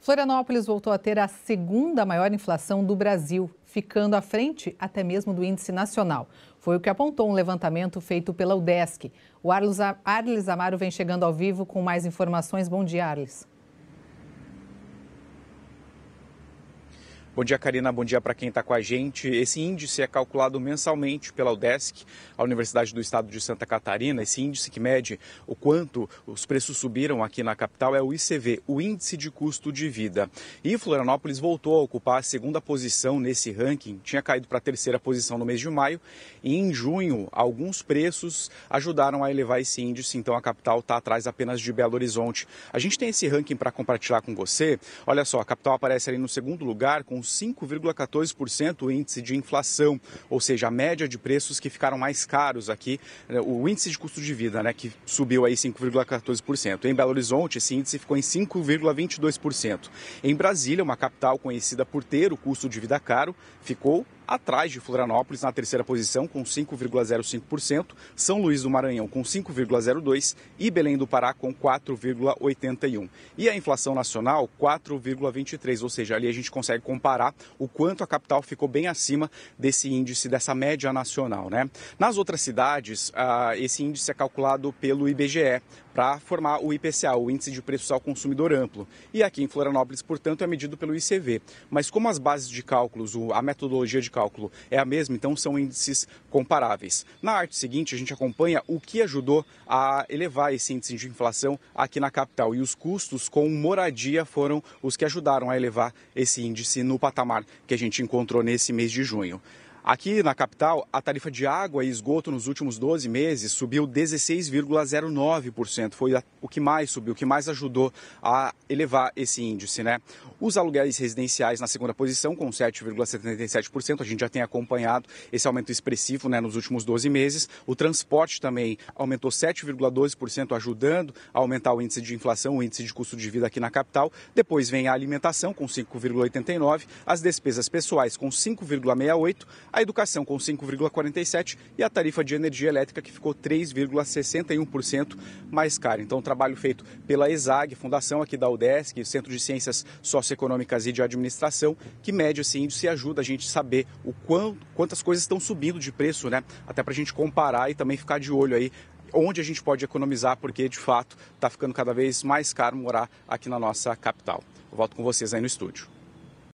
Florianópolis voltou a ter a segunda maior inflação do Brasil, ficando à frente até mesmo do índice nacional. Foi o que apontou um levantamento feito pela UDESC. O Arles Amaro vem chegando ao vivo com mais informações. Bom dia, Arles. Bom dia, Karina. Bom dia para quem está com a gente. Esse índice é calculado mensalmente pela UDESC, a Universidade do Estado de Santa Catarina. Esse índice que mede o quanto os preços subiram aqui na capital é o ICV, o Índice de Custo de Vida. E Florianópolis voltou a ocupar a segunda posição nesse ranking. Tinha caído para a terceira posição no mês de maio. E em junho, alguns preços ajudaram a elevar esse índice. Então a capital está atrás apenas de Belo Horizonte. A gente tem esse ranking para compartilhar com você. Olha só, a capital aparece ali no segundo lugar com 5,14% o índice de inflação, ou seja, a média de preços que ficaram mais caros aqui, né, o índice de custo de vida, né, que subiu aí 5,14%. Em Belo Horizonte, esse índice ficou em 5,22%. Em Brasília, uma capital conhecida por ter o custo de vida caro, ficou atrás de Florianópolis na terceira posição com 5,05%, São Luís do Maranhão com 5,02% e Belém do Pará com 4,81%. E a inflação nacional 4,23%, ou seja, ali a gente consegue comparar o quanto a capital ficou bem acima desse índice, dessa média nacional. Né? Nas outras cidades, ah, esse índice é calculado pelo IBGE, para formar o IPCA, o Índice de Preços ao Consumidor Amplo. E aqui em Florianópolis, portanto, é medido pelo ICV. Mas como as bases de cálculos, a metodologia de cálculo é a mesma, então são índices comparáveis. Na arte seguinte, a gente acompanha o que ajudou a elevar esse índice de inflação aqui na capital. E os custos com moradia foram os que ajudaram a elevar esse índice no patamar que a gente encontrou nesse mês de junho. Aqui na capital, a tarifa de água e esgoto nos últimos 12 meses subiu 16,09%. Foi o que mais subiu, o que mais ajudou a elevar esse índice, né? Os aluguéis residenciais na segunda posição, com 7,77%. A gente já tem acompanhado esse aumento expressivo né, nos últimos 12 meses. O transporte também aumentou 7,12%, ajudando a aumentar o índice de inflação, o índice de custo de vida aqui na capital. Depois vem a alimentação, com 5,89%, as despesas pessoais, com 5,68% a educação com 5,47% e a tarifa de energia elétrica que ficou 3,61% mais cara. Então, um trabalho feito pela ESAG, fundação aqui da UDESC, Centro de Ciências Socioeconômicas e de Administração, que mede esse índice e ajuda a gente a saber o quanto, quantas coisas estão subindo de preço, né? Até para a gente comparar e também ficar de olho aí onde a gente pode economizar, porque de fato está ficando cada vez mais caro morar aqui na nossa capital. volto com vocês aí no estúdio.